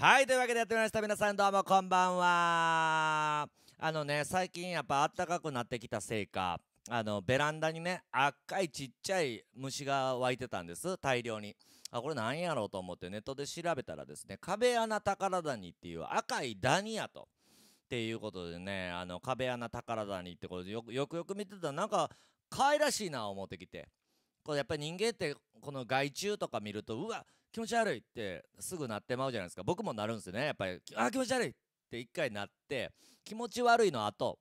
はいというわけでやってみました皆さんどうもこんばんはあのね最近やっぱあったかくなってきたせいかあのベランダにね赤いちっちゃい虫が湧いてたんです大量にあこれ何やろうと思ってネットで調べたらですね壁穴宝谷っていう赤いダニやとっていうことでねあの壁穴宝谷ってことでよくよく見てたらなんか可愛らしいな思ってきてこれやっぱり人間ってこの害虫とか見るとうわ気持ち悪いってすぐなってまうじゃないですか僕もなるんですよねやっぱりあ気持ち悪いって一回なって気持ち悪いの後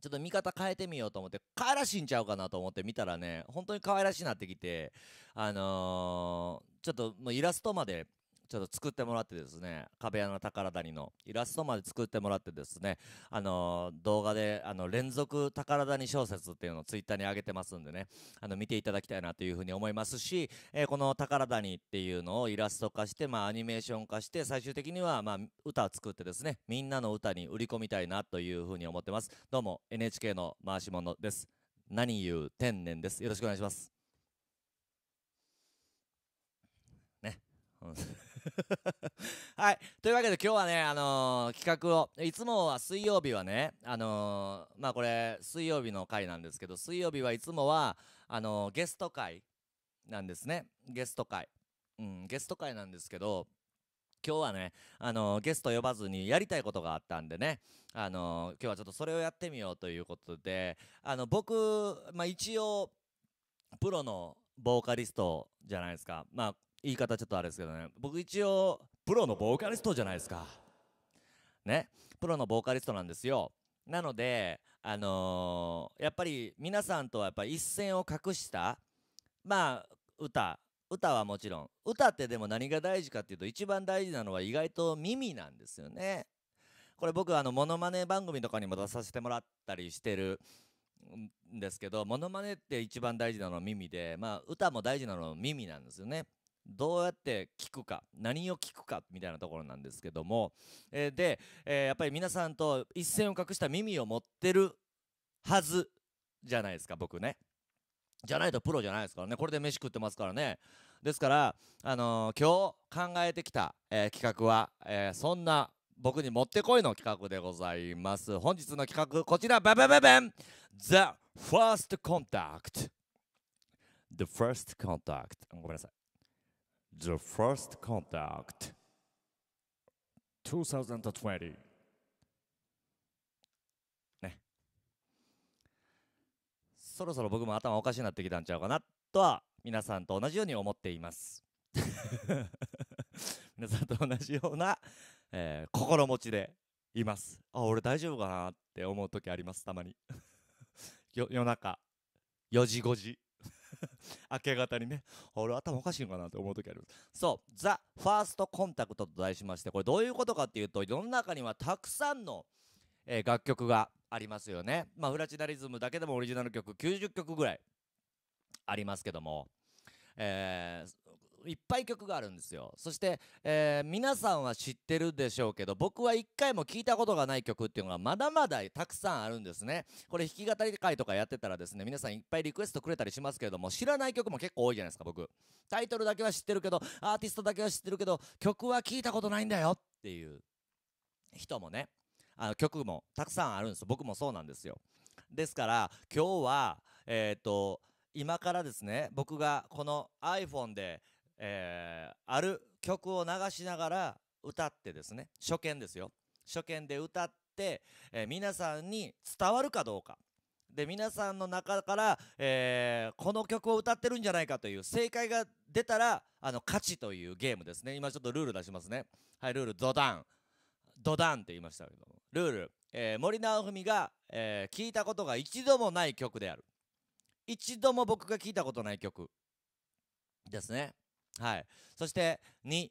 ちょっと見方変えてみようと思って可愛らしいんちゃうかなと思って見たらね本当に可愛らしいなってきてあのー、ちょっともうイラストまでちょっと作ってもらってですね、壁穴宝谷のイラストまで作ってもらってですね、あのー、動画で、あの、連続宝谷小説っていうのをツイッターに上げてますんでね、あの、見ていただきたいなというふうに思いますし、えー、この宝谷っていうのをイラスト化して、まあ、アニメーション化して、最終的には、まあ、歌を作ってですね、みんなの歌に売り込みたいなというふうに思ってます。どうも、NHK の回し者です。何言う天然です。よろしくお願いします。ね。はい。というわけで今日はね、あのー、企画を、いつもは水曜日はね、あのー、まあこれ、水曜日の回なんですけど、水曜日はいつもは、あのー、ゲスト会なんですね。ゲスト会。うん、ゲスト会なんですけど、今日はね、あのゲスト呼ばずにやりたいことがあったんでね、あの今日はちょっとそれをやってみようということで、あの、僕、まあ一応、プロのボーカリストじゃないですか。まあ、言い方ちょっとあれですけどね、僕一応、プロのボーカリストじゃないですか。ね。プロのボーカリストなんですよ。なので、あのー、やっぱり皆さんとはやっぱ一線を隠した、まあ、歌、歌はもちろん。歌ってでも何が大事かっていうと、一番大事なのは意外と耳なんですよね。これ僕、あの、モノマネ番組とかにも出させてもらったりしてるんですけど、モノマネって一番大事なのは耳で、まあ、歌も大事なのは耳なんですよね。どうやって聞くか何を聞くかみたいなところなんですけども、えー、で、えー、やっぱり皆さんと一線を隠した耳を持ってるはずじゃないですか僕ね。じゃないとプロじゃないですからね。これで飯食ってますからね。ですから、あのー、今日考えてきた、えー、企画は、えー、そんな僕にもってこいの企画でございます。本日の企画、こちら、ババババン !The First Contact!The First Contact! ごめんなさい。The First Contact 2020ねそろそろ僕も頭おかしくなってきたんちゃうかなとは皆さんと同じように思っています 皆さんと同じような、えー、心持ちでいますあ俺大丈夫かなって思う時ありますたまに夜中4時5時 明け方にね、俺頭おかしいのかなと思う時あります。そう、ザ・ファーストコンタクトと題しまして、これどういうことかっていうと、世の中にはたくさんの、えー、楽曲がありますよね。まあ、フラチナリズムだけでもオリジナル曲90曲ぐらいありますけども、えー、いっぱい曲があるんですよ。そして、えー、皆さんは知ってるでしょうけど、僕は一回も聞いたことがない曲っていうのがまだまだたくさんあるんですね。これ弾き語り会とかやってたらですね、皆さんいっぱいリクエストくれたりしますけれども、知らない曲も結構多いじゃないですか、僕。タイトルだけは知ってるけど、アーティストだけは知ってるけど、曲は聞いたことないんだよっていう人もね、あの曲もたくさんあるんです僕もそうなんですよ。ですから、今日は、えっ、ー、と、今からですね、僕がこの iPhone で、えー、ある曲を流しながら歌ってですね、初見ですよ。初見で歌って、えー、皆さんに伝わるかどうか。で、皆さんの中から、えー、この曲を歌ってるんじゃないかという正解が出たら、あの、勝ちというゲームですね。今ちょっとルール出しますね。はい、ルール、ドダン。ドダンって言いましたけどルール、えー、森直文が、えー、聞いたことが一度もない曲である。一度も僕が聞いたことない曲ですね。はい。そして、2、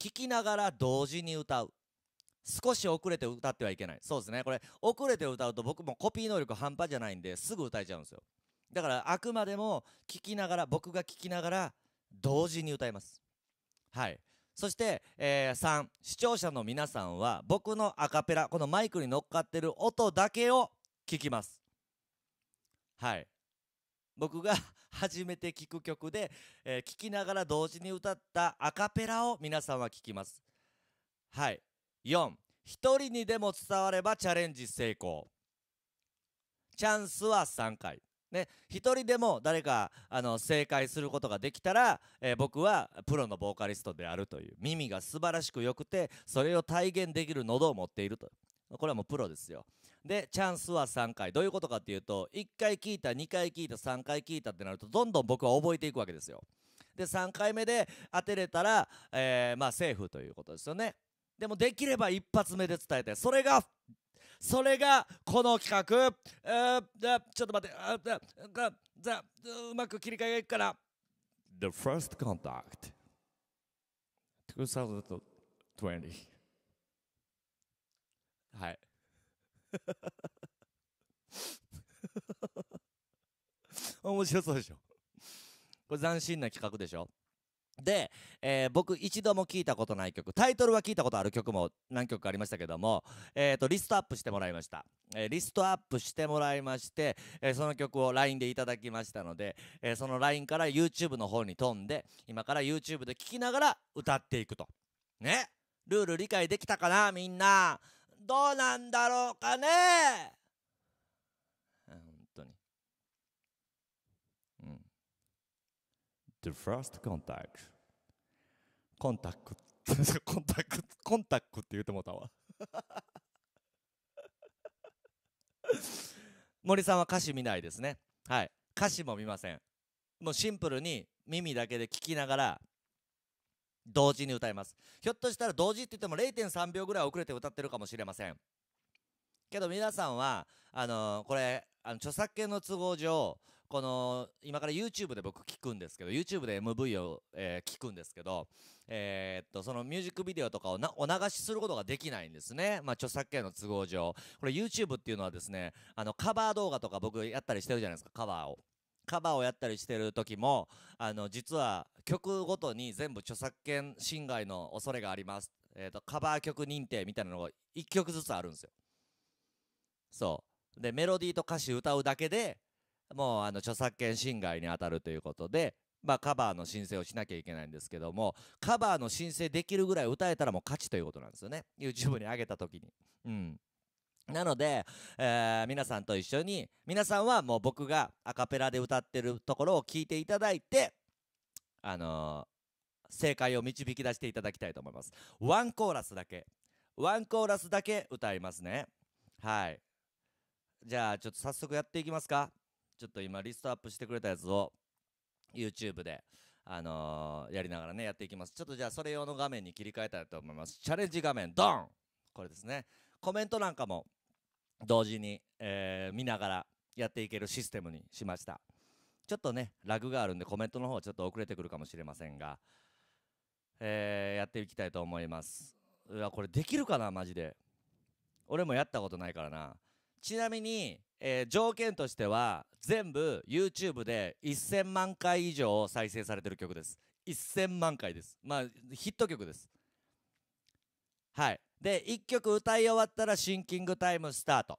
聞きながら同時に歌う。少し遅れて歌ってはいけない。そうですね。これ、遅れて歌うと僕もコピー能力半端じゃないんで、すぐ歌えちゃうんですよ。だから、あくまでも、聞きながら、僕が聞きながら、同時に歌います。はい。そして、えー、3、視聴者の皆さんは、僕のアカペラ、このマイクに乗っかってる音だけを聞きます。はい。僕が 初めて聴く曲で、えー、聴きながら同時に歌ったアカペラを皆さんは聴きます。はい。4、一人にでも伝わればチャレンジ成功。チャンスは3回。ね、一人でも誰かあの正解することができたら、えー、僕はプロのボーカリストであるという耳が素晴らしく良くてそれを体現できる喉を持っているとこれはもうプロですよで、チャンスは3回。どういうことかっていうと、1回聞いた、2回聞いた、3回聞いたってなると、どんどん僕は覚えていくわけですよ。で、3回目で当てれたら、えー、まあ、セーフということですよね。でも、できれば一発目で伝えて、それが、それが、この企画、えー、ちょっと待って、あだじゃうまく切り替えがいくから。The first contact 2020はい。面白そうでしょ。これ斬新な企画でしょ。で、えー、僕一度も聴いたことない曲タイトルは聞いたことある曲も何曲かありましたけども、えーと、リストアップしてもらいました、えー、リストアップしてもらいまして、えー、その曲を LINE でいただきましたので、えその LINE から YouTube の方に飛んで今から YouTube で聴きながら歌っていくとねルール理解できたかなみんなどうなんだろうかね本当にうん The first contact コンタクトコンタクトコンタクトって言うてもうたわ 森さんは歌詞見ないですねはい歌詞も見ませんもうシンプルに耳だけで聞きながら同時に歌いますひょっとしたら同時って言っても0.3秒ぐらい遅れて歌ってるかもしれませんけど皆さんはあのー、これあの著作権の都合上この今から YouTube で僕聞くんですけど YouTube で MV を、えー、聞くんですけど、えー、っとそのミュージックビデオとかをお流しすることができないんですね、まあ、著作権の都合上これ YouTube っていうのはですねあのカバー動画とか僕やったりしてるじゃないですかカバーを。カバーをやったりしてる時もあの実は曲ごとに全部著作権侵害の恐れがあります、えーと、カバー曲認定みたいなのが1曲ずつあるんですよそうでメロディーと歌詞歌うだけでもうあの著作権侵害に当たるということでまあ、カバーの申請をしなきゃいけないんですけどもカバーの申請できるぐらい歌えたらもう勝ちということなんですよね YouTube に上げた時にうんなので、えー、皆さんと一緒に、皆さんはもう僕がアカペラで歌ってるところを聞いていただいて、あのー、正解を導き出していただきたいと思います。ワンコーラスだけ。ワンコーラスだけ歌いますね。はい。じゃあ、ちょっと早速やっていきますか。ちょっと今、リストアップしてくれたやつを、YouTube で、あのー、やりながらね、やっていきます。ちょっとじゃあ、それ用の画面に切り替えたいと思います。チャレンジ画面、ドンこれですね。コメントなんかも同時に、えー、見ながらやっていけるシステムにしましたちょっとねラグがあるんでコメントの方ちょっと遅れてくるかもしれませんが、えー、やっていきたいと思いますうわこれできるかなマジで俺もやったことないからなちなみに、えー、条件としては全部 YouTube で1000万回以上再生されてる曲です1000万回ですまあヒット曲ですはいで1曲歌い終わったらシンキングタイムスタート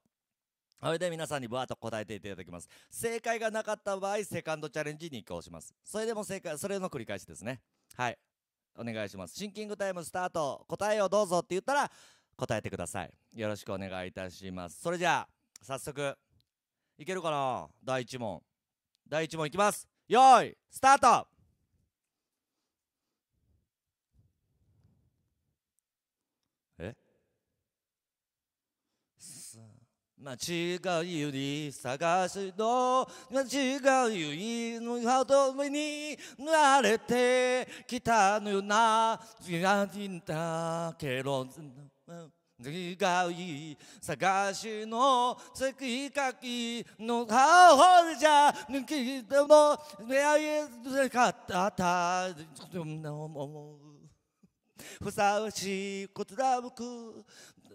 それで皆さんにぶわッと答えていただきます正解がなかった場合セカンドチャレンジに移行しますそれでも正解それの繰り返しですねはいお願いしますシンキングタイムスタート答えをどうぞって言ったら答えてくださいよろしくお願いいたしますそれじゃあ早速いけるかな第1問第1問いきますよーいスタート間違いより探しの間違いよりの止めに慣れてきたのよな嫌いだけど違い探しの月かきのほじゃ抜きでも出会えなかったたふさわしいことだ僕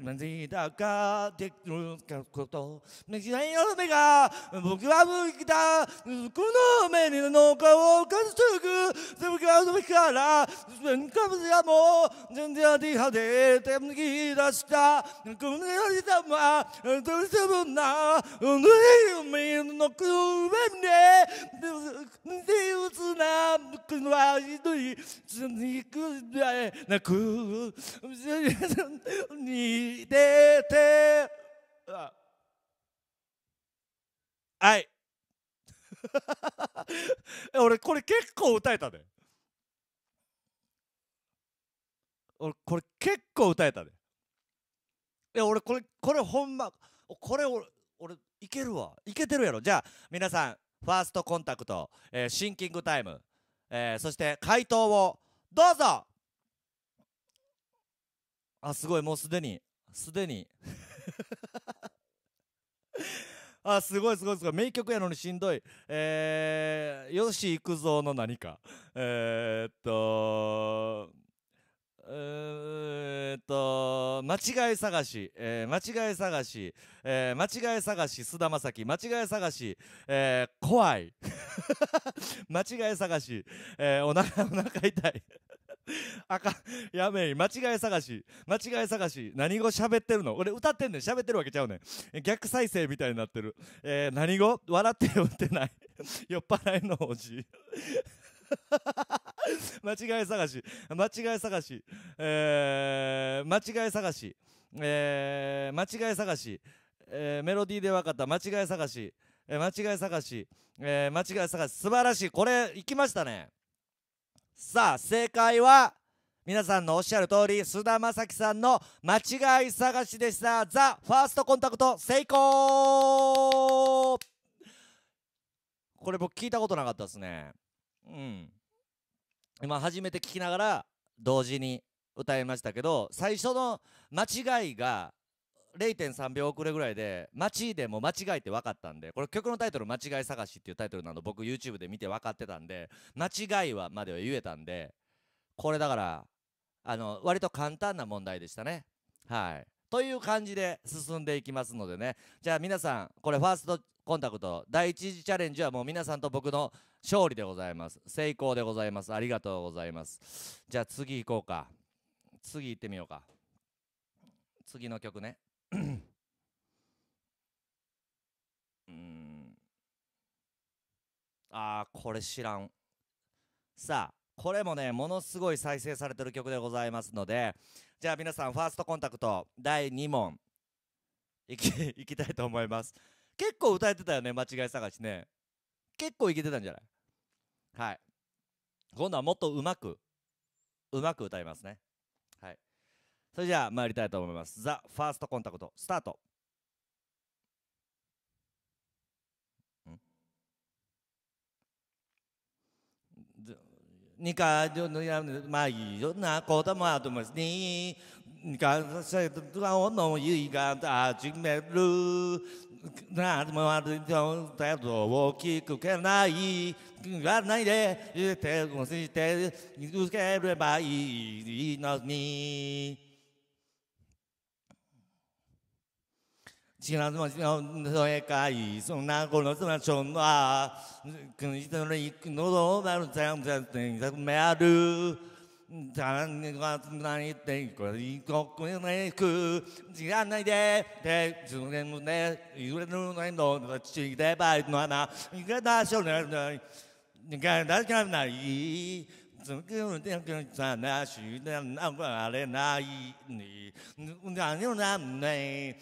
何だかできること何の目が僕は向きだこの目にの顔を感じてくで僕はそれから全カムやも全然ありはで手向き出したこのやりたまどうしもなぬいみのく上にでうつなくのはひどいつにくでなく に出てはい 俺これ結構歌えたで、俺これ結構歌えたで、ね、いや俺これこれほんまこれ俺俺いけるわいけてるやろじゃあ皆さんファーストコンタクト、えー、シンキングタイム、えー、そして回答をどうぞあすごいもうすでにすでに あ、すごいすごいすごい。名曲やのにしんどい。えー、よし行くぞの何か。えー、っと、えー、っと、間違い探し、えー、間違い探し、えー、間違い探し、菅田将暉、間違い探し、えー、怖い。間違い探し、えー、お腹、お腹痛いあかん。やべえ、間違い探し。間違い探し。何語喋ってるの俺歌ってんねん。喋ってるわけちゃうねん。逆再生みたいになってる。えー、何語笑ってよってない。酔っ払いのおじ。間違い探し。間違い探し。えー、間違い探し。えー、間違い探し。えー、メロディーで分かった。間違い探し。えー、間違い探し。えー、間違い探し。素晴らしい。これ、行きましたね。さあ正解は皆さんのおっしゃる通り菅田将暉さんの間違い探しでした「ザ・ファーストコンタクト成功これ僕聞いたことなかったですねうん今初めて聞きながら同時に歌いましたけど最初の間違いが0.3秒遅れぐらいで街でも間違えて分かったんでこれ曲のタイトル「間違い探し」っていうタイトルなの僕 YouTube で見て分かってたんで「間違いは」までは言えたんでこれだからあの割と簡単な問題でしたねはいという感じで進んでいきますのでねじゃあ皆さんこれファーストコンタクト第1次チャレンジはもう皆さんと僕の勝利でございます成功でございますありがとうございますじゃあ次行こうか次行ってみようか次の曲ね うんあーこれ知らんさあこれもねものすごい再生されてる曲でございますのでじゃあ皆さんファーストコンタクト第2問いき いきたいと思います結構歌えてたよね間違い探しね結構いけてたんじゃないはい今度はもっとうまくうまく歌いますねそれじゃあ参りたいと思いますザ・ファーストコンタクトスタートにかまあいろんなこともあると思いますにかせ顔のゆいが始めるなもあると態度大きくけないがないで手をして受ければいいのに知らずも知らんそかいそんなこのつなちょんはくん人のいくのどばるちゃんちゃんてんさくめあるじゃんねがつないっていこいこくねく知らないでてつねむねゆれぬないのちでばいのあないくらだしょうねないにかだしかない怎么那个咱那许那那不嘞那一你，那又那没，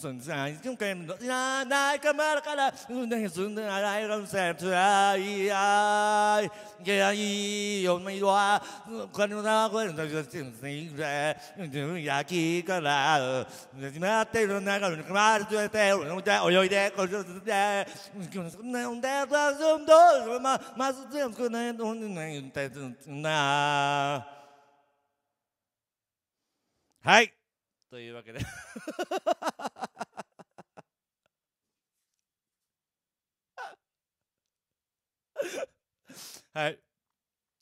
怎咱就跟那那个嘛了个了，那是那来个谁出来呀？呀一有没多，关注他关注他就精神在，就呀几个啦，那对着那个嘛对对，我在我有一点，我就是在，那我在做做多什么嘛，嘛是这样子呢，我那在这。なはいというわけで はい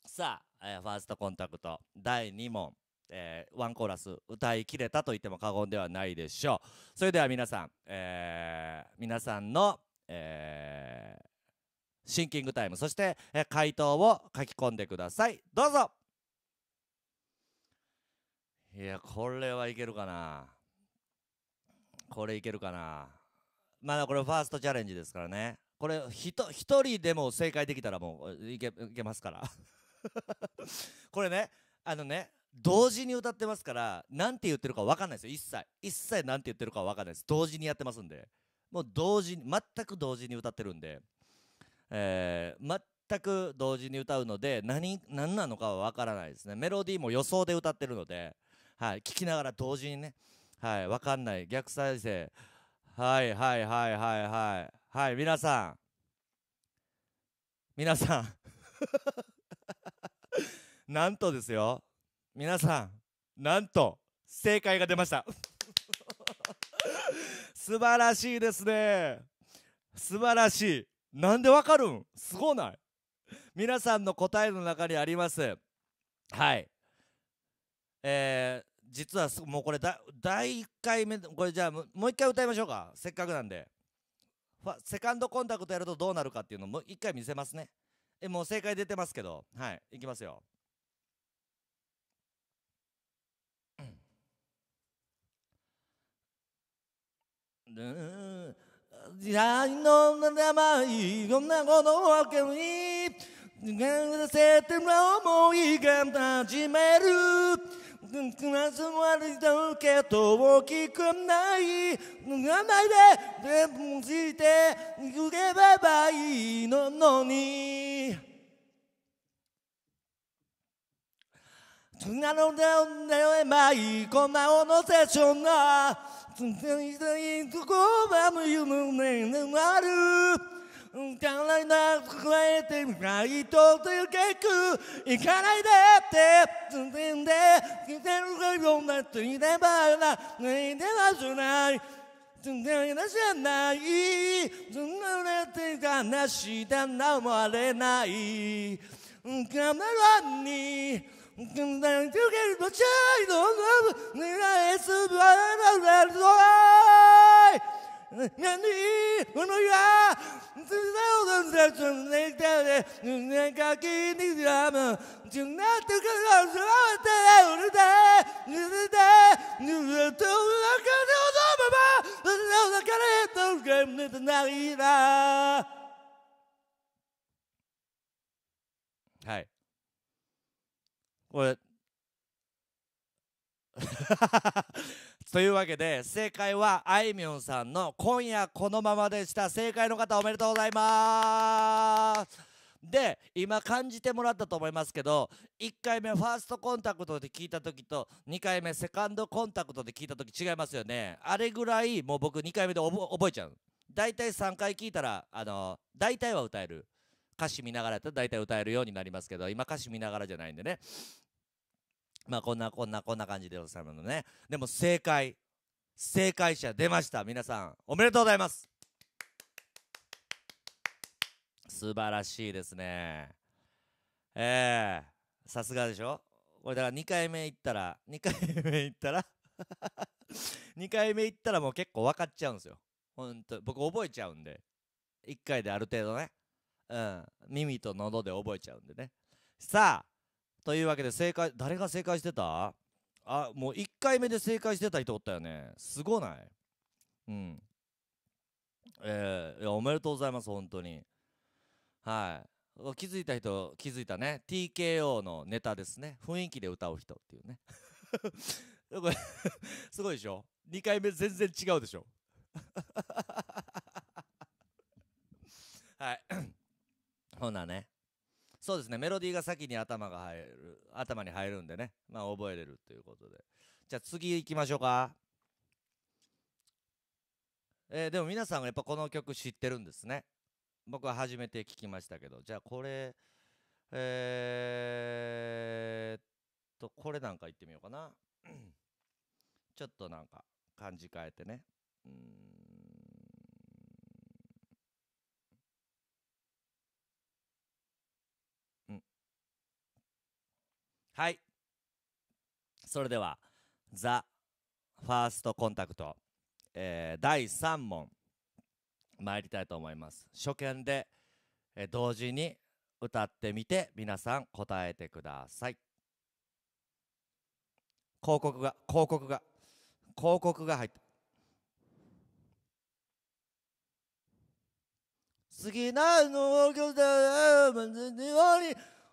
さあ、えー、ファーストコンタクト第2問、えー、ワンコーラス歌いきれたと言っても過言ではないでしょうそれでは皆さん、えー、皆さんの、えーシンキングタイムそして、え回答を書き込んでくださいどうぞいやこれはいけるかなこれいけるかなまだこれファーストチャレンジですからねこれ1人でも正解できたらもういけいけますから これねあのね同時に歌ってますから何て言ってるか分かんないですよ一切一切何て言ってるか分かんないです同時にやってますんでもう同時に全く同時に歌ってるんでえー、全く同時に歌うので何何なのかは分からないですねメロディーも予想で歌ってるので、はい、聞きながら同時にね、はい、分かんない逆再生はいはいはいはいはいはい皆さん皆さん なんとですよ皆さんなんと正解が出ました 素晴らしいですね素晴らしいなんでわかるんすごない皆さんの答えの中にありますはいえー、実はもうこれだ第1回目これじゃあもう1回歌いましょうかせっかくなんでセカンドコンタクトやるとどうなるかっていうのもう1回見せますねえもう正解出てますけどはいいきますようん時代の名前いろんなことを受け入れせて思いが始める暮らすわりだけど大きくない頑ないでつして逃げればいいののに綱の出を出ればいいなを乗せしょな存在したいとこはもう夢のねえる将来なく加えてみたいとというけくいかないでって全然で生きてるかようなついでばな泣いてはずない全然いらじしゃないずんぬれて悲しだな思われない頑張らんに Then you get the child of love, it's a brother of the Nani, when you are thousand that's a lake that Nakakini drama, do not to get out of the day, you to look at the Baba, but now the Karetos game with Narida. はい。これ というわけで正解はあいみょんさんの「今夜このまま」でした正解の方おめでとうございますで今感じてもらったと思いますけど1回目ファーストコンタクトで聞いた時と2回目セカンドコンタクトで聞いた時違いますよねあれぐらいもう僕2回目で覚えちゃう大体3回聞いたらあの大体は歌える歌詞見ながらやったら大体歌えるようになりますけど、今歌詞見ながらじゃないんでね。まあこんなこんなこんな感じでございますのね。でも正解、正解者出ました。皆さん、おめでとうございます。素晴らしいですね。ええー、さすがでしょこれだから2回目行ったら、2回目行ったら2 回目行ったらもう結構分かっちゃうんですよ。ほんと、僕覚えちゃうんで。1回である程度ね。うん、耳と喉で覚えちゃうんでねさあというわけで正解誰が正解してたあもう1回目で正解してた人おったよねすごないうんえー、いやおめでとうございます本当にはい気づいた人気づいたね TKO のネタですね雰囲気で歌う人っていうね すごいでしょ2回目全然違うでしょ はいほなね。そうですね。メロディーが先に頭が入る、頭に入るんでね。まあ、覚えれるということで。じゃあ次行きましょうか。えー、でも皆さんはやっぱこの曲知ってるんですね。僕は初めて聞きましたけど。じゃあこれ、えー、っと、これなんか行ってみようかな。ちょっとなんか感じ変えてね。うんはい。それでは、ザ・ファーストコンタクト、えー、第3問、参りたいと思います。初見で、えー、同時に歌ってみて、皆さん答えてください。広告が、広告が、広告が入って、好きなのを今日だ、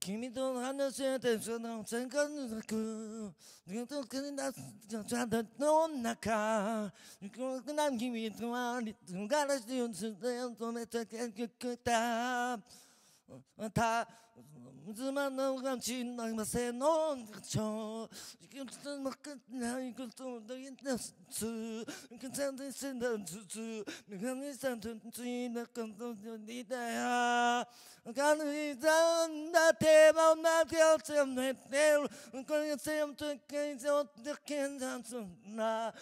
君と話し合ってその戦艦の中君と繰り出すチャンの中孤独な君とは流がらしを捨て止めて結局たまたつまのがちなませのちょうつまくないことだけですつくさんでせんだつつぬかにさんとついなかったのにだやかぬいさんだてばなてをつめてるこれがせんとけんぞでけんざんすな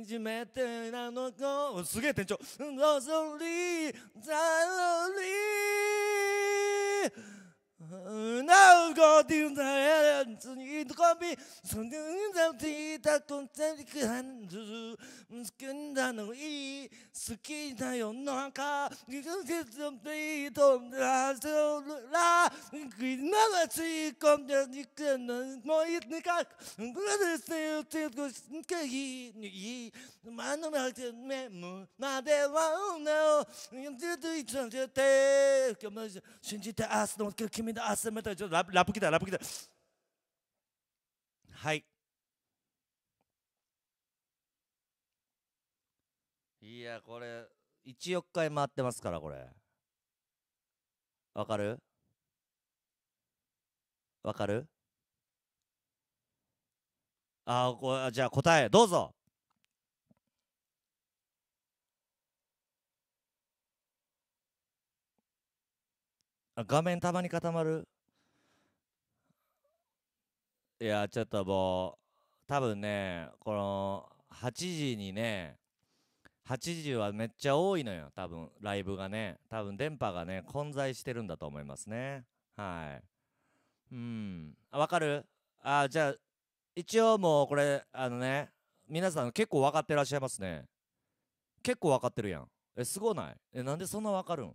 いじめてなのこすげえ店長ロゾリザロリ Yeah. Now God in the heavens, it can be something that Tita Concentric hands, Skinda no E, Skinda Yonaka, because it's the beat of the Hazel La, Grinala see come the Nikan, Moit Nikak, Brother Still Tilkus Niki, Manamak Memo, Madeva, no. 信じて明日の君の明日またちょっとラップラップ来たラップ来たはいいやこれ1億回回ってますからこれわかるわかるあこじゃあ答えどうぞあ画面たまに固まるいやちょっともう多分ねこの8時にね8時はめっちゃ多いのよ多分ライブがね多分電波がね混在してるんだと思いますねはいうんわかるあじゃあ一応もうこれあのね皆さん結構分かってらっしゃいますね結構分かってるやんえすごないえなんでそんな分かるん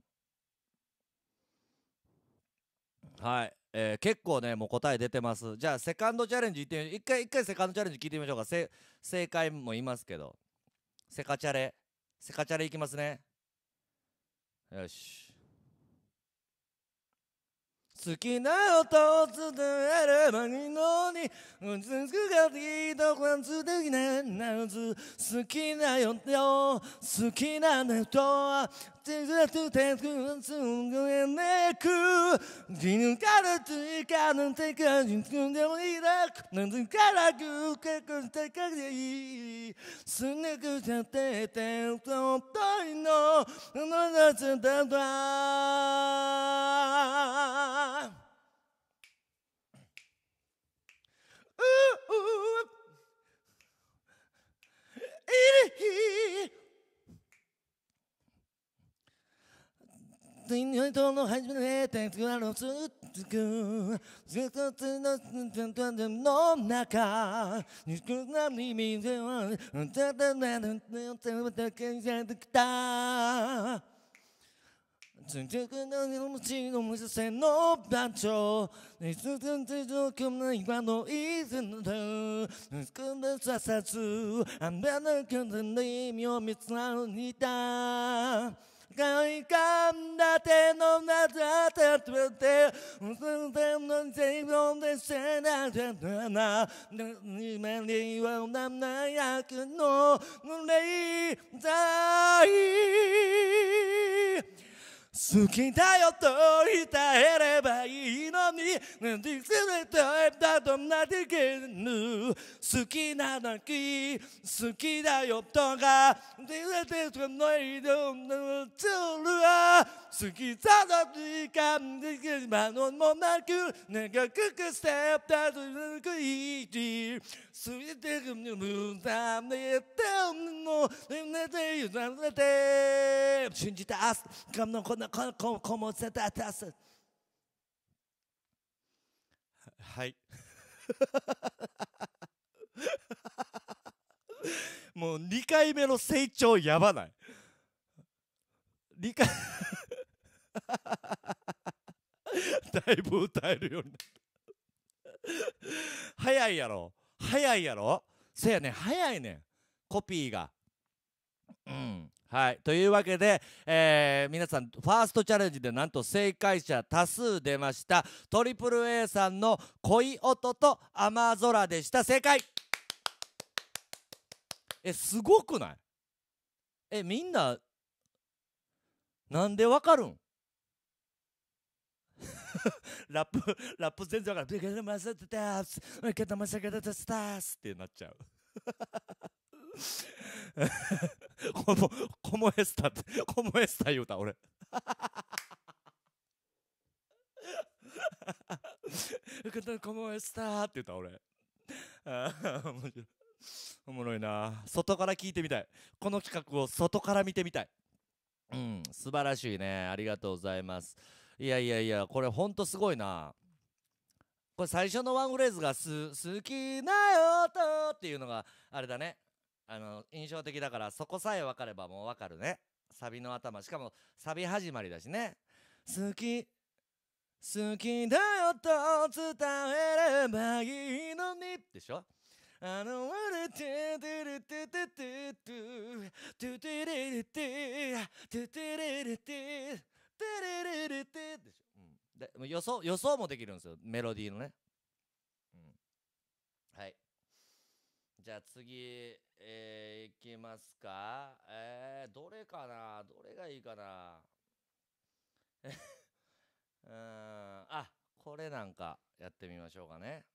はい。えー、結構ね、もう答え出てます。じゃあ、セカンドチャレンジいってみ一回、一回セカンドチャレンジ聞いてみましょうか。せ正解も言いますけど。セカチャレ。セカチャレいきますね。よし。好きな音を伝えればいいのに美しがいいとこはてきななつ好きな音好きな音は手伝ってくつぐえねく気抜かれついかぬてかじつんでもいらくなずからくけくしてかでいいすねくちゃっててとっといののだつだだ人の初めて作られつつくずっとの戦闘の中憎なみ水はただなら手を手を手けされてきた続くのにもちろん無視ん、の場所いつ全然状況の今の以つの少なささずん、の風に身を見つなん、にいたいかんだてのなだてつぶてうすんの自分でせなせな夢には七役の霊在好きだよと言えればいいのになきでそれとだとなでけぬ好きなだけ好きだよとか出てこないで映るわ好きさだ時間で今のもなく長くステップだといいすべてくむむためても寝てゆられて信じたすこのこんなこここもせたたすはいもう2回目の成長やばない2回だいぶ歌えるようになった早いやろ早いやろせやね早いねんコピーが。うんはい、というわけで、えー、皆さんファーストチャレンジでなんと正解者多数出ましたトリプル a さんの「恋音と雨空」でした正解えすごくないえみんななんでわかるんラップ、ラップ全然わからない。ビガマサタタス、ビガマサタタスタスってなっちゃう。コモ、コモエスタって、コモエスタ言うた、俺。コモエスタって言うた、俺。あ面白い。おもろいな外から聞いてみたいこの企画を外から見てみたいうん素晴らしいねありがとうございますいやいやいやこれほんとすごいなこれ最初のワンフレーズがす「好きな音」っていうのがあれだねあの印象的だからそこさえ分かればもう分かるねサビの頭しかもサビ始まりだしね「好き好きだよと伝えればいいのに」でしょあのわれててれててててててれれてててれてテレレレテでしょ、うん、で予想予想もできるんですよメロディーのね、うん、はいじゃあ次、えー、いきますかえー、どれかなどれがいいかな うんあこれなんかやってみましょうかね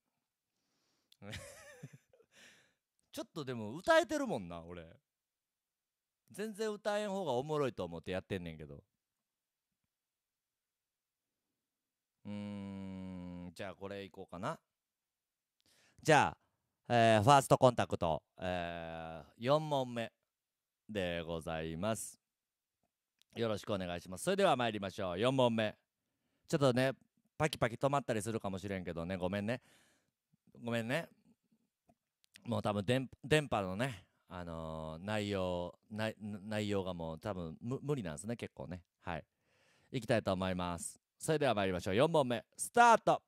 ちょっとでも歌えてるもんな俺全然歌えん方がおもろいと思ってやってんねんけどうーん、じゃあこれいこうかな。じゃあ、えー、ファーストコンタクト、えー、4問目でございます。よろしくお願いします。それでは参りましょう。4問目。ちょっとね、パキパキ止まったりするかもしれんけどね、ごめんね。ごめんね。もう多分電電波のね、あのー、内容内容がもう多分無理なんですね結構ねはいいきたいと思いますそれでは参りましょう4問目スタート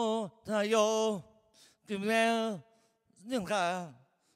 おたよ、でもね、なんか。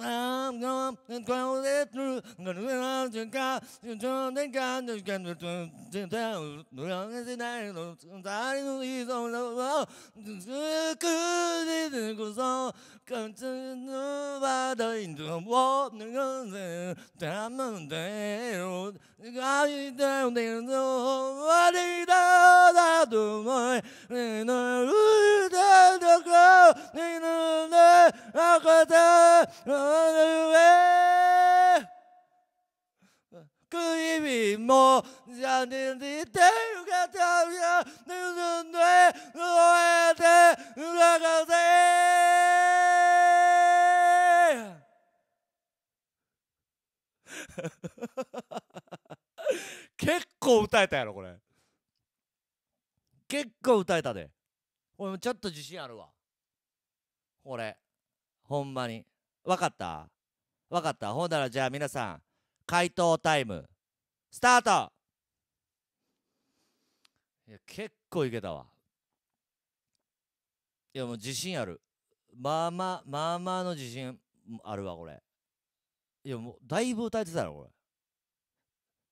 I'm going to go it through. I'm going to win out to God. You don't think God is going to do I know. Somebody who is on the to nobody into a you can and damn. God is down there. Nobody does that to my. And I lose the girl. the girl. く意味もじゃねえてるかたびらぬぬぬえぬえてうらかせ結構歌えたやろこれ結構歌えたで俺もちょっと自信あるわ俺ほんまにわかったわかったほんならじゃあ皆さん回答タイムスタートいや結構いけたわいやもう自信あるまあまあまあまあの自信あるわこれいやもうだいぶ歌えてたよこれ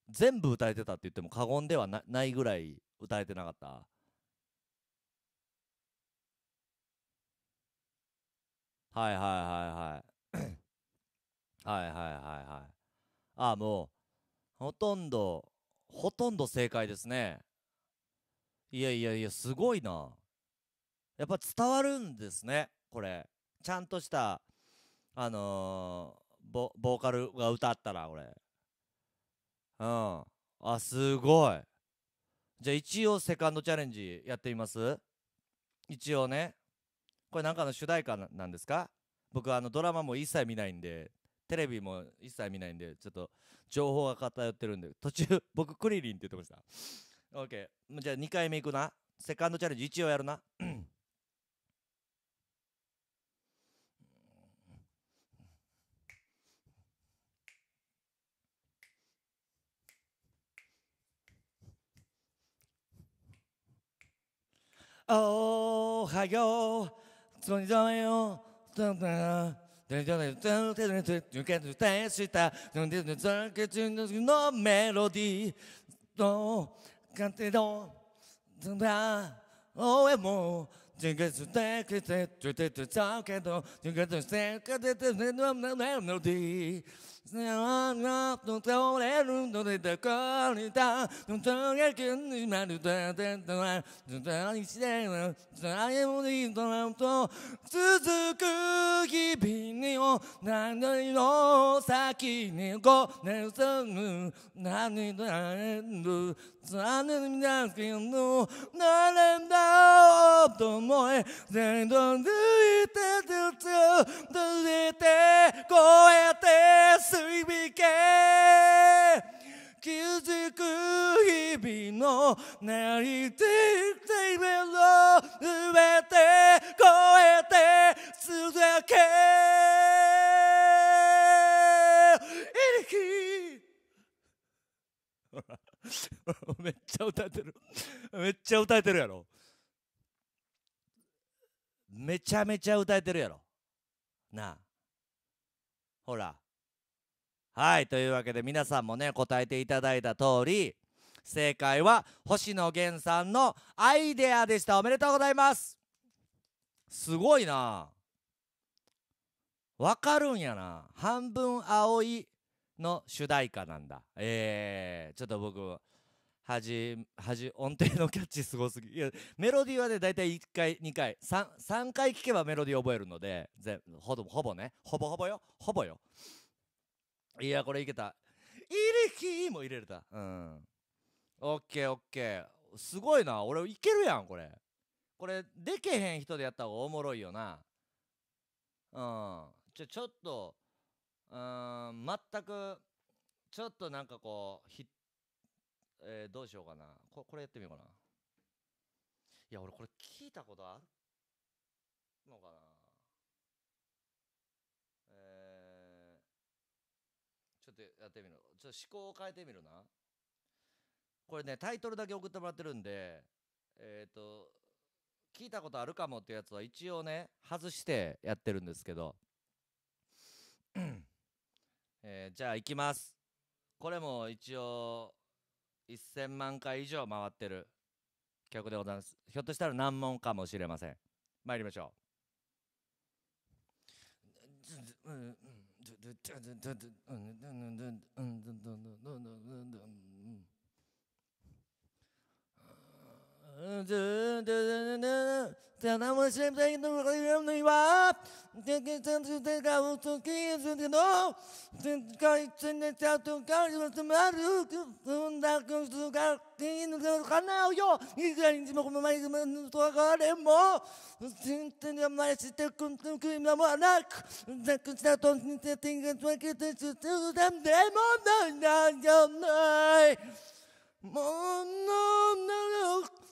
全部歌えてたって言っても過言ではないぐらい歌えてなかったはいはいはいはい。はいはいはいはい。ああ、もう、ほとんど、ほとんど正解ですね。いやいやいや、すごいな。やっぱ伝わるんですね、これ。ちゃんとした、あのー、ボ、ボーカルが歌ったら、これ。うん。あ、すごい。じゃあ一応セカンドチャレンジやってみます一応ね。これなんかの主題歌なんですか僕あのドラマも一切見ないんでテレビも一切見ないんでちょっと情報が偏ってるんで途中僕クリリンって言ってました OK じゃあ2回目いくなセカンドチャレンジ一応やるなおはよう、そりじめよ、だんだん。のメロディーの勝手の応援も人間とてくて、とててちゃうけど、人間としてくてて、メロディー。ななと倒れるのでどこにいたのとがくにまるでてたらずっとにしてるもにとらんと続く日々にも何の先にこねすむ何だる残念だけどんだと思え全部抜いてずつ続いて超えてす泣いてテーブルを植えて越えて続け生きめっちゃ歌えてるめっちゃ歌えてるやろめちゃめちゃ歌えてるやろなあほらはいというわけで皆さんもね答えていただいた通り正解は星野源さんのアイデアでしたおめでとうございますすごいなわかるんやな半分青いの主題歌なんだえー、ちょっと僕はじはじ音程のキャッチすごすぎいやメロディーはね大体1回2回 3, 3回聴けばメロディー覚えるのでぜほほぼねほぼほぼよほぼよいやこれいけた「イリキー」も入れれたうんオッケーオッケーすごいな俺いけるやんこれこれでけへん人でやった方がおもろいよなうんちょちょっとうん全くちょっとなんかこうひ、えー、どうしようかなここれやってみようかないや俺これ聞いたことあるのかなえー、ちょっとやってみるちょっと思考を変えてみるなこれねタイトルだけ送ってもらってるんでえっ、ー、と聞いたことあるかもってやつは一応ね外してやってるんですけど、えー、じゃあ行きますこれも一応1000万回以上回ってる曲でございますひょっとしたら難問かもしれません参りましょううんうんうんうんうんうんうんうんうんうんうんうんうんうんうんうんうんうん Mono, no, no, no.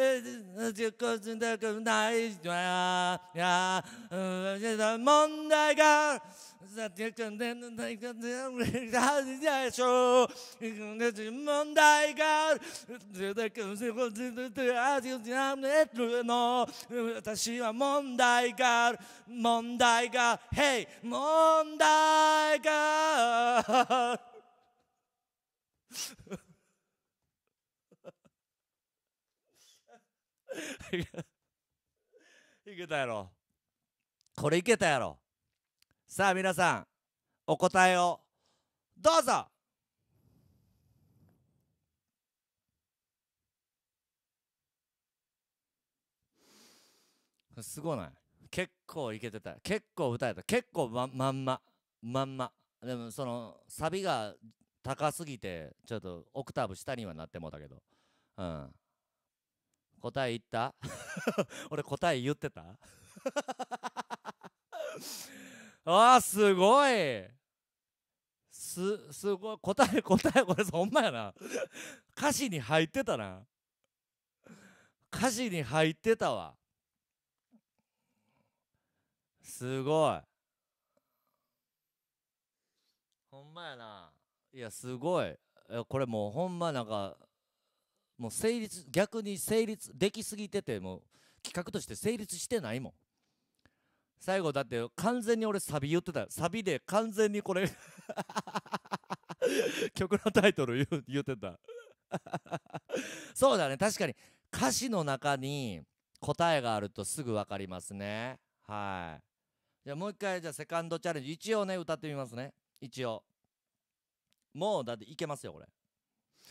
自己くないじゃや問題が問題が私は問題が問題が Hey 問題が いけたやろこれいけたやろさあ皆さんお答えをどうぞすごない結構いけてた結構歌えた結構ままんままんまでもそのサビが高すぎてちょっとオクターブ下にはなってもうたけどうん答え言った 俺答え言ってた あーすごいすすごい答え答えこれほんまやな歌詞に入ってたな歌詞に入ってたわすごいほんまやないやすごいこれもうほんまなんかもう成立逆に成立できすぎててもう企画として成立してないもん最後だって完全に俺サビ言ってたサビで完全にこれ 曲のタイトル言ってたそうだね確かに歌詞の中に答えがあるとすぐ分かりますねはいじゃあもう一回じゃあセカンドチャレンジ一応ね歌ってみますね一応もうだっていけますよこれ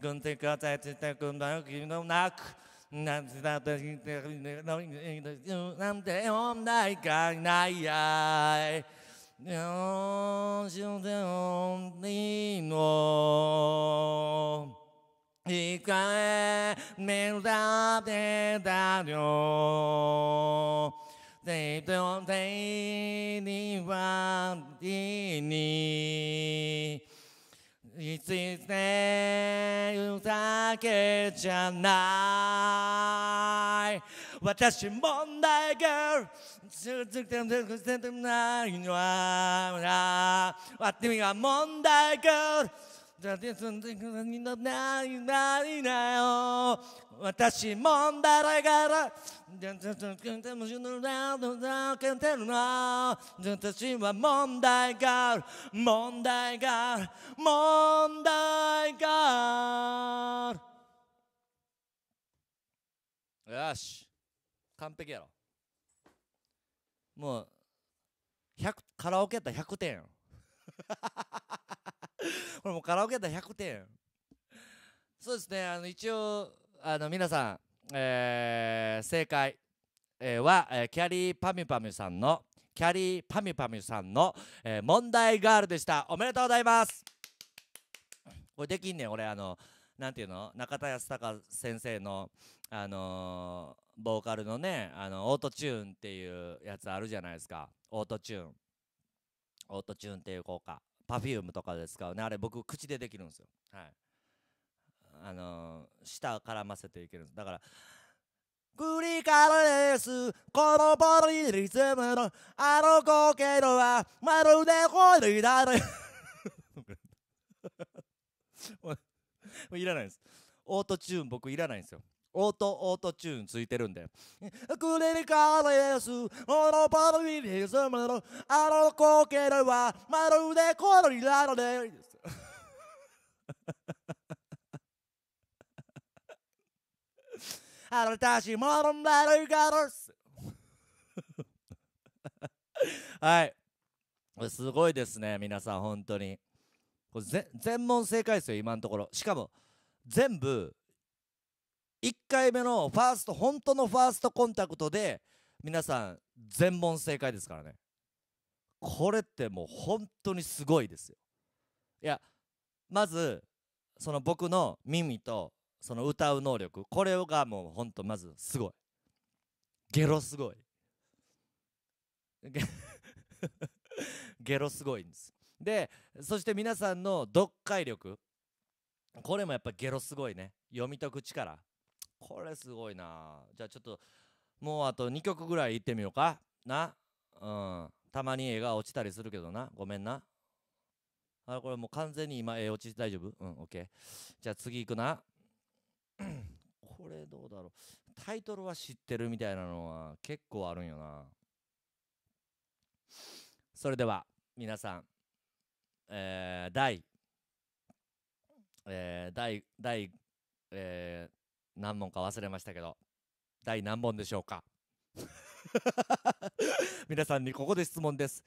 軍手かたちたくんだよ君のなくなんだとなんてよないかいないやいよしゅんでおんにのいかえめだべだよでどんでにはでにいついつね言うだけじゃない私問題が続くても続くてもないのは君は問題がじゃあ、ないないなよ。私もんだらがら。じゃあ、じゃあ、くんてもしぬら、どんだ、くんてるな。私は問題がある。問題がある。問題がある。よし。完璧やろ。もう、100、カラオケやったら100点やろ。これもうカラオケやったら100点。そうですね、あの一応、あの皆さん、えー、正解、えー、は、えー、キャリーパミュパミュさんの、キャリーパミュパミュさんの、えー、問題ガールでした。おめでとうございます。これできんねん、俺、あの、なんていうの中田康孝先生の、あのー、ボーカルのねあのオートチューンっていうやつあるじゃないですかオートチューンオートチューンっていう効果パフュームとかで使うねあれ僕口でできるんですよはいあのー、舌絡ませていけるんですだから繰り返すこのポリリズムのあの光景のはまるで恋だねもいらないですオートチューン僕いらないんですよオートオートチューンついてるんで「クリリカーでス、オロパルミリズムのあの光景ではまるでコロリなので」あのたちものなるガロス。はいすごいですね皆さん本当にこれ全問正解ですよ今のところしかも全部1回目のファースト本当のファーストコンタクトで皆さん全問正解ですからねこれってもう本当にすごいですよいやまずその僕の耳とその歌う能力これがもう本当まずすごいゲロすごい ゲロすごいんですでそして皆さんの読解力これもやっぱゲロすごいね読み解く力これすごいなじゃあちょっともうあと2曲ぐらい行ってみようかなうんたまに絵が落ちたりするけどなごめんなあれこれもう完全に今絵落ち大丈夫うんケーじゃあ次行くな これどうだろうタイトルは知ってるみたいなのは結構あるんよなそれでは皆さんえー、第えー、第第えー何問か忘れましたけど第何問でしょうか 皆さんにここで質問です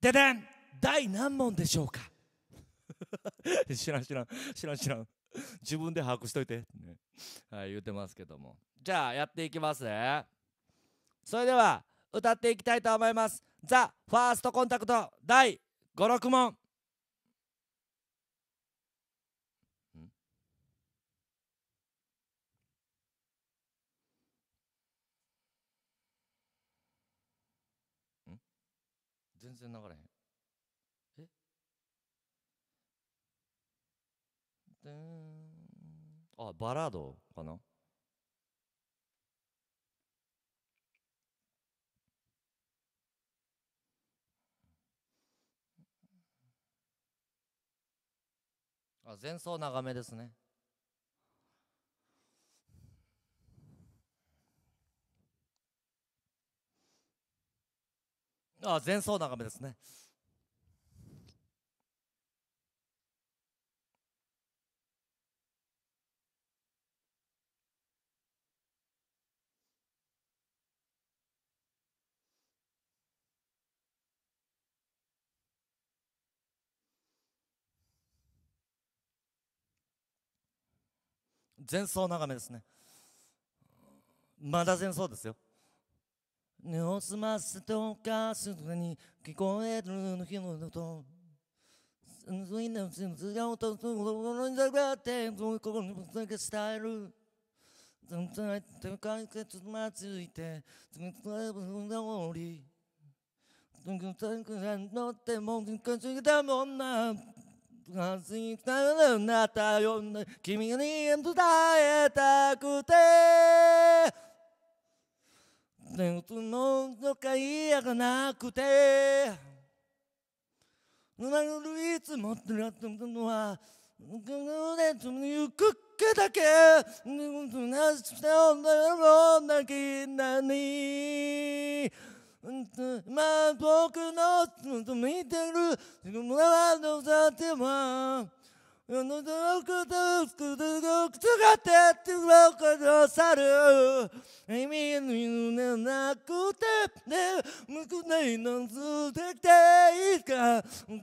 ででん第何問でしょうか 知らん知らん知らん知らん自分で把握しといて、ね、はい言うてますけどもじゃあやっていきますねそれでは歌っていきたいと思います「ザ・ファーストコンタクト第56問然流れへんえでんあバラードかなあ前奏長めですねあ前奏眺めですね。前奏眺めですね。まだ前奏ですよ。目を澄ませておかすとかに聞こえるの日の音みんなの心臓が音と心に従ってどういう心にぶつけ伝える全体って解決まついて冷たい部分がおり全体くらい乗ってもう一回過ぎたもんな外したようになったような君に伝えたくて熱の都会やがなくてなるいつもってなってるのは胸と行くけだけなしておんだろきなにまあ僕の見てるうだってはのどくどくどくどる意味のなくてねくないのずきていいか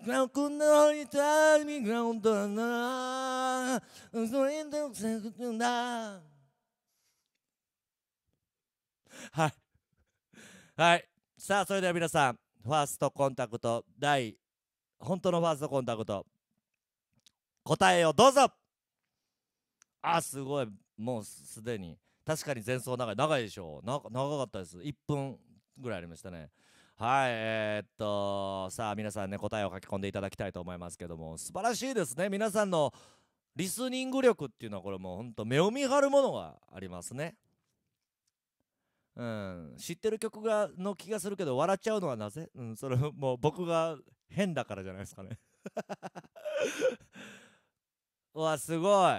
なくないタだなそれではいはいさあそれでは皆さんファーストコンタクト第本当のファーストコンタクト答えをどうぞあすごいもうすでに確かに前奏長い長いでしょう長かったです1分ぐらいありましたねはいえー、っとさあ皆さんね答えを書き込んでいただきたいと思いますけども素晴らしいですね皆さんのリスニング力っていうのはこれもうほんと目を見張るものがありますねうん知ってる曲がの気がするけど笑っちゃうのはなぜ、うん、それもう僕が変だからじゃないですかねうわすごい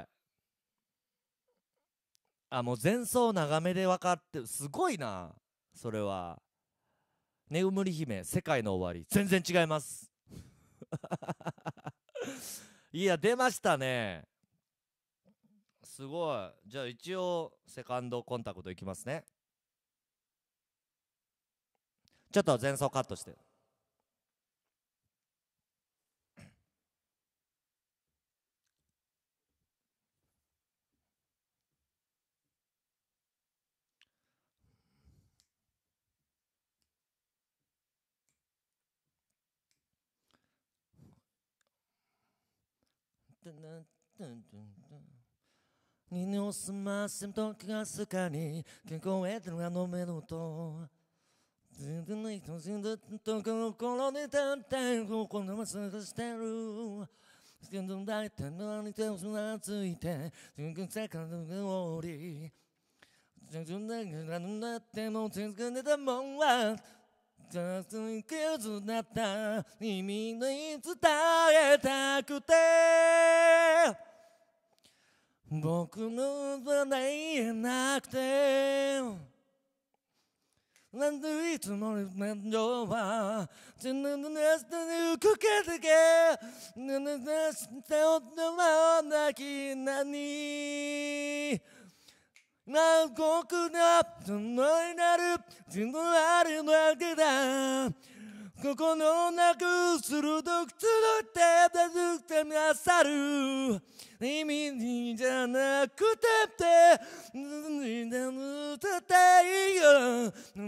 あもう前奏長めで分かってすごいなそれは「ねむり姫世界の終わり」全然違います いや出ましたねすごいじゃあ一応セカンドコンタクトいきますねちょっと前奏カットして。耳を澄ませと時がすかに聞こえてるがのめロと全然ない人死んだと心に立って心を探してる全然大胆なに手をつなついて全然界の降り全然何だっても全然出たもんは雑に傷だった意味に伝えたくて僕のそれ言えなくてなんでいつも面倒は自分の明日に受け付け何でぬしたは泣きなに南国なそのになる人のあるわけだここのなくするどく届ってずくてなさる意味にじゃなくてって何でも歌っていいよ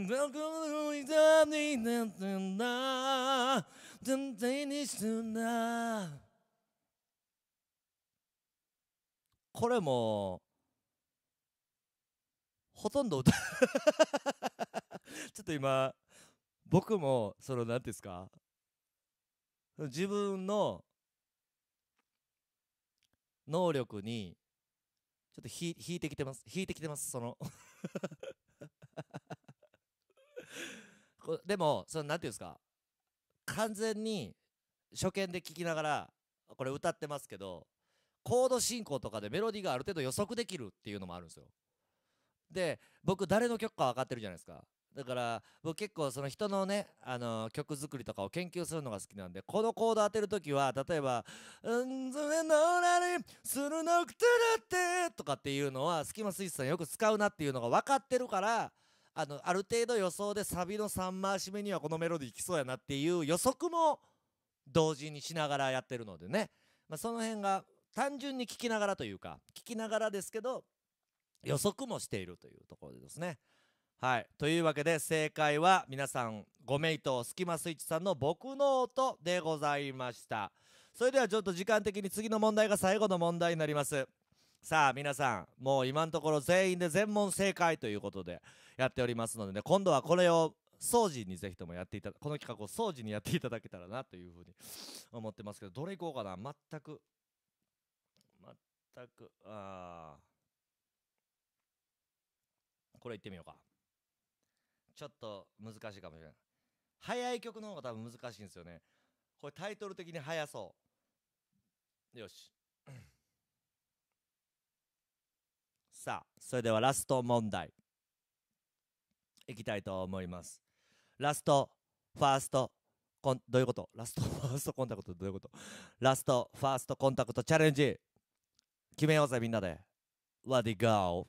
どこの痛みなんてんだ全体にすんだこれもほとんど歌 ちょっと今僕もその何ですか自分の能力にちょっと引いてきてます引いてきてますその でもその何ていうんですか完全に初見で聴きながらこれ歌ってますけどコード進行とかでメロディーがある程度予測できるっていうのもあるんですよで僕誰の曲か分かってるじゃないですかだから僕結構その人のねあの曲作りとかを研究するのが好きなんでこのコード当てる時は例えば「うんずれのらりするのくてだって」とかっていうのはスキマスイッチさんよく使うなっていうのが分かってるからあのある程度予想でサビの3回し目にはこのメロディーいきそうやなっていう予測も同時にしながらやってるのでね、まあ、その辺が単純に聞きながらというか聞きながらですけど予測もしているというところですね。はいというわけで正解は皆さんご名答スキマスイッチさんの「僕の音」でございましたそれではちょっと時間的に次の問題が最後の問題になりますさあ皆さんもう今のところ全員で全問正解ということでやっておりますのでね今度はこれを掃除にぜひともやっていただこの企画を掃除にやっていただけたらなというふうに思ってますけどどれいこうかな全く全くああこれいってみようかちょっと難しいかもしれない早い曲の方が多分難しいんですよねこれタイトル的に速そうよし さあそれではラスト問題いきたいと思いますラストファーストコンどういうことラストファーストコンタクトどういうことラストファーストコンタクトチャレンジ決めようぜみんなで Let it go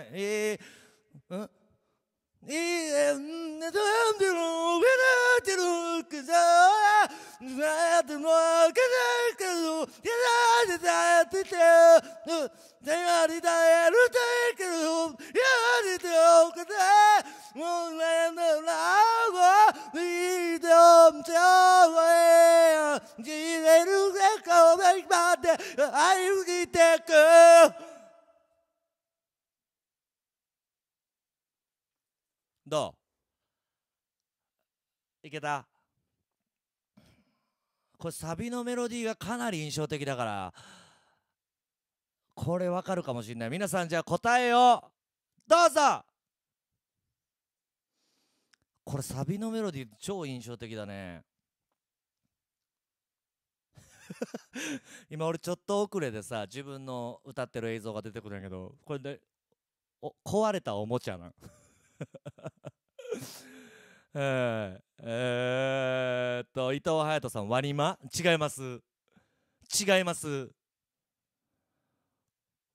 ない。えー、んいいえ、んなとんでる、上ってる、くざー、なっての、かざけど、やられたってて、たやりたやるたけど、やれておくて、もうねんだな、ご、いいとんちょうえ、じれるぜ、このまで、あいすぎてく。どういけたこれサビのメロディーがかなり印象的だからこれわかるかもしんない皆さんじゃあ答えをどうぞこれサビのメロディー超印象的だね 今俺ちょっと遅れでさ自分の歌ってる映像が出てくるんやけどこれでお壊れたおもちゃなん えー、えっと伊藤隼人さん割り間違います違います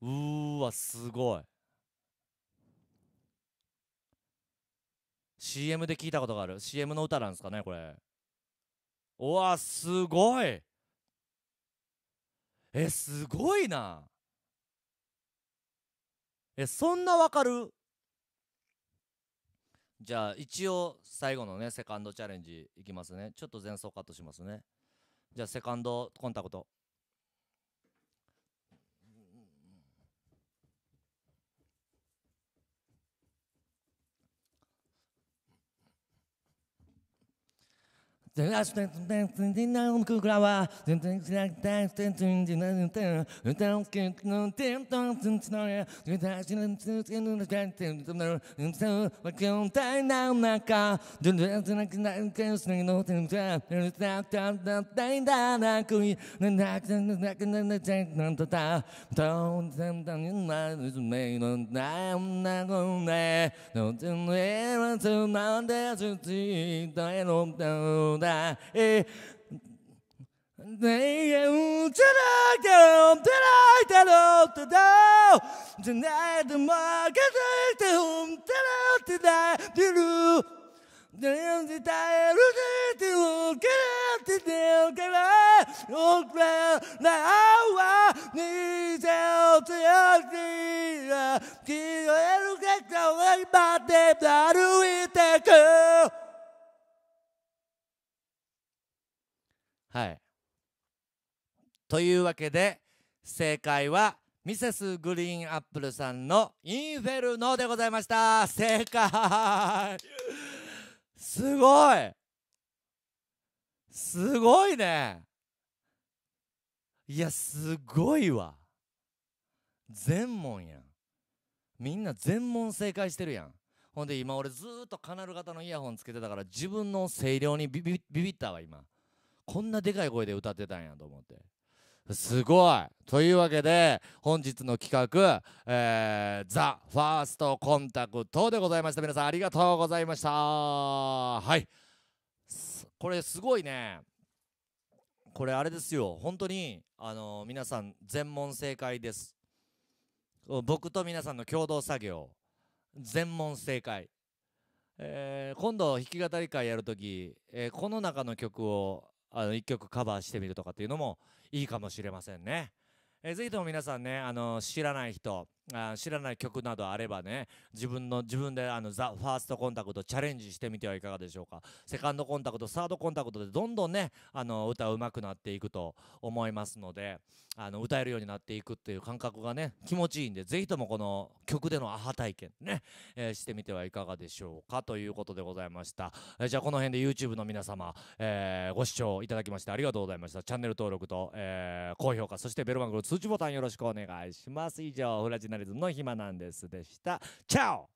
うーわすごい CM で聞いたことがある CM の歌なんですかねこれうわすごいえすごいなえそんなわかるじゃあ一応最後のねセカンドチャレンジいきますねちょっと前奏カットしますねじゃあセカンドコンタクト Don't だ、えー、ねえ、うん、じゃなきゃ、じゃないだろうってだ、じゃないでも、気づいて、うんじゃなってだ、出る。Then the tire to get out the deal, oh glad that I needs out the ugly. Kill every cat, everybody that we take. はい。というわけで正解はミセスグリーンアップルさんの「インフェルノ」でございました正解すごいすごいねいやすごいわ全問やんみんな全問正解してるやんほんで今俺ずっとカナル型のイヤホンつけてたから自分の声量にビビビビったわ今こんなでかい声で歌ってたんやと思って。すごいというわけで本日の企画「えー、ザ・ファーストコンタクトでございました皆さんありがとうございましたはいこれすごいねこれあれですよ本当にあのー、皆さん全問正解です僕と皆さんの共同作業全問正解えー、今度弾き語り会やるとき、えー、この中の曲をあの、一曲カバーしてみるとかっていうのもいいかもしれませんね。えー、ぜひとも皆さんね、あの、知らない人、あ知らない曲などあればね自分の自分であのザ・ファーストコンタクトチャレンジしてみてはいかがでしょうかセカンドコンタクトサードコンタクトでどんどんねあの歌うまくなっていくと思いますのであの歌えるようになっていくっていう感覚がね気持ちいいんで是非ともこの曲でのアハ体験ね、えー、してみてはいかがでしょうかということでございました、えー、じゃあこの辺で YouTube の皆様、えー、ご視聴いただきましてありがとうございましたチャンネル登録と、え高評価そしてベルマングの通知ボタンよろしくお願いします以上フラジナナリズムの暇なんですでした。チャオ